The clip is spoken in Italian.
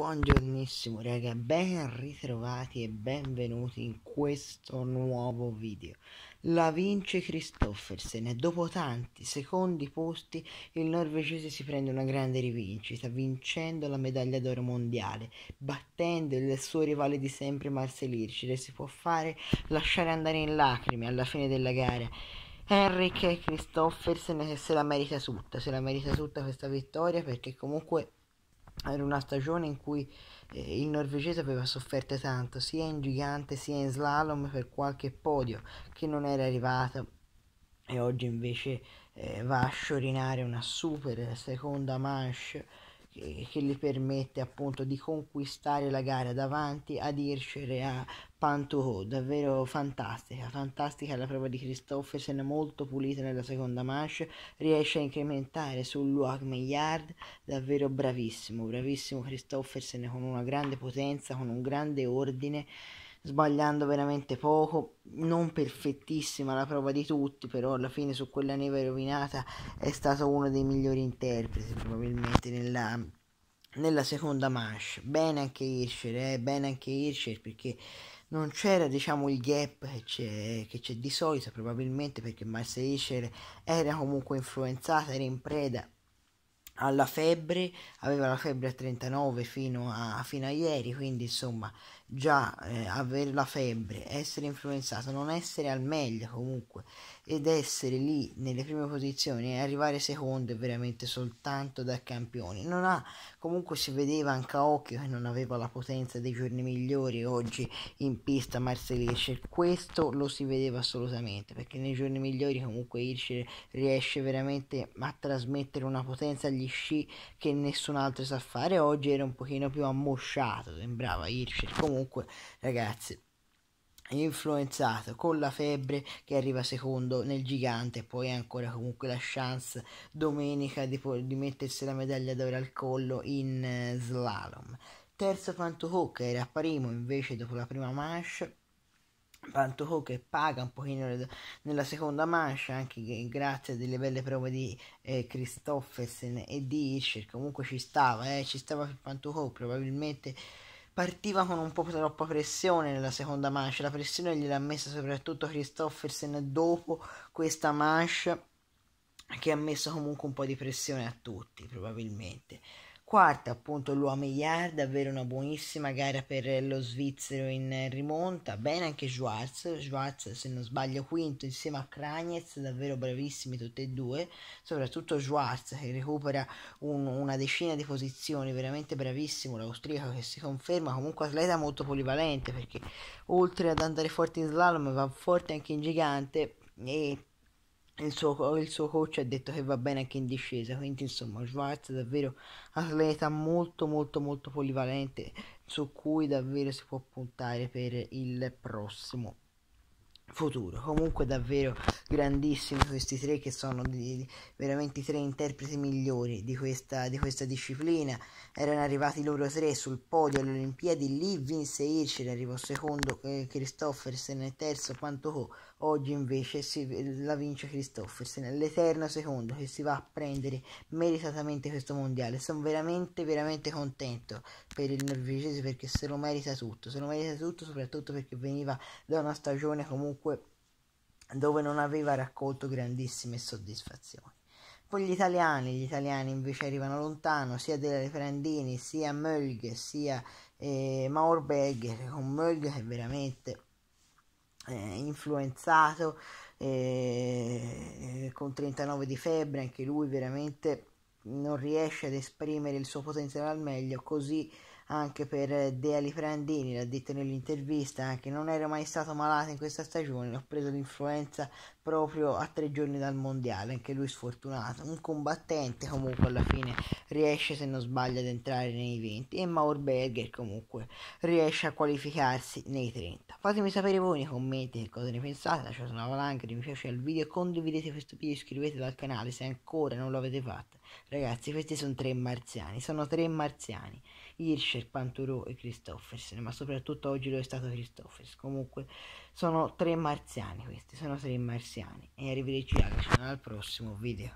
Buongiornissimo raga, ben ritrovati e benvenuti in questo nuovo video. La vince Christoffersen e dopo tanti secondi posti il norvegese si prende una grande rivincita vincendo la medaglia d'oro mondiale, battendo il suo rivale di sempre Marcel Hirscher si può fare lasciare andare in lacrime alla fine della gara. Henrik Christoffersen che se la merita tutta, se la merita tutta questa vittoria perché comunque era una stagione in cui eh, il norvegese aveva sofferto tanto sia in gigante sia in slalom per qualche podio che non era arrivato e oggi invece eh, va a sciorinare una super seconda manche che, che gli permette appunto di conquistare la gara davanti ad Hirscher e a Pantuho, davvero fantastica, fantastica la prova di Christoffersen, molto pulita nella seconda manche, riesce a incrementare sul Luac Meillard, davvero bravissimo, bravissimo Christoffersen con una grande potenza, con un grande ordine, sbagliando veramente poco, non perfettissima la prova di tutti, però alla fine su quella neve rovinata è stato uno dei migliori interpreti probabilmente nella, nella seconda manche. Bene anche Hirscher, eh? bene anche Hirscher perché non c'era diciamo il gap che c'è, di solito, probabilmente perché Marcel Hirscher era comunque influenzata, era in preda alla febbre, aveva la febbre a 39 fino a, fino a ieri, quindi insomma già eh, avere la febbre, essere influenzato, non essere al meglio comunque ed essere lì nelle prime posizioni e arrivare secondo è veramente soltanto da campioni. Non ha, comunque si vedeva anche a occhio che non aveva la potenza dei giorni migliori oggi in pista Marcel Hirscher. Questo lo si vedeva assolutamente perché nei giorni migliori comunque Hirscher riesce veramente a trasmettere una potenza agli sci che nessun altro sa fare. Oggi era un pochino più ammosciato, sembrava Hirscher. Comunque ragazzi influenzato con la febbre che arriva secondo nel gigante poi ancora comunque la chance domenica di, di mettersi la medaglia d'oro al collo in eh, slalom terzo Pantucco che era primo invece dopo la prima manche Pantucco che paga un pochino nella seconda mancia anche grazie a delle belle prove di eh, Christoffersen e di Hirscher comunque ci stava eh, ci stava il Pantucco probabilmente partiva con un po' troppa pressione nella seconda manche, la pressione gliel'ha messa soprattutto Christoffersen dopo questa manche che ha messo comunque un po' di pressione a tutti probabilmente. Quarta appunto l'Uameyard, davvero una buonissima gara per lo svizzero in rimonta, bene anche Schwarz, Schwarz se non sbaglio quinto insieme a Kranjez, davvero bravissimi tutti e due, soprattutto Schwarz che recupera un, una decina di posizioni, veramente bravissimo l'austriaco che si conferma comunque atleta molto polivalente perché oltre ad andare forte in slalom va forte anche in gigante e il suo, il suo, coach ha detto che va bene anche in discesa, quindi insomma Schwarz è davvero atleta molto molto molto polivalente su cui davvero si può puntare per il prossimo futuro. Comunque davvero grandissimi questi tre che sono di, di, veramente i tre interpreti migliori di questa, di questa, disciplina. Erano arrivati loro tre sul podio alle Olimpiadi, lì vinse Ircel, arrivò secondo, eh, Christoffersen terzo, Pantoco Oggi invece si, la vince Christoffersen, l'eterno secondo che si va a prendere meritatamente questo mondiale. Sono veramente, veramente contento per il norvegese perché se lo merita tutto. Se lo merita tutto soprattutto perché veniva da una stagione comunque dove non aveva raccolto grandissime soddisfazioni. Poi gli italiani, gli italiani invece arrivano lontano, sia della Prandini, sia Mölge, sia eh, Maurberger, con Mölge che veramente eh, influenzato eh, con 39 di febbre, anche lui veramente non riesce ad esprimere il suo potenziale al meglio, così anche per Deali Prandini, l'ha detto nell'intervista, anche eh, non ero mai stato malato in questa stagione, ho preso l'influenza proprio a tre giorni dal mondiale, anche lui sfortunato, un combattente comunque alla fine riesce se non sbaglio ad entrare nei 20 e Maurberger comunque riesce a qualificarsi nei 30. Fatemi sapere voi nei commenti che cosa ne pensate, lasciate una valanga di mi piace al video, condividete questo video, iscrivetevi al canale se ancora non lo avete fatto. Ragazzi, questi sono tre marziani, sono tre marziani, Hirscher, Panturo e Christoffersen, ma soprattutto oggi lo è stato Christoffersen. Comunque, sono tre marziani questi, sono tre marziani. E arrivederci ragazzi, al prossimo video.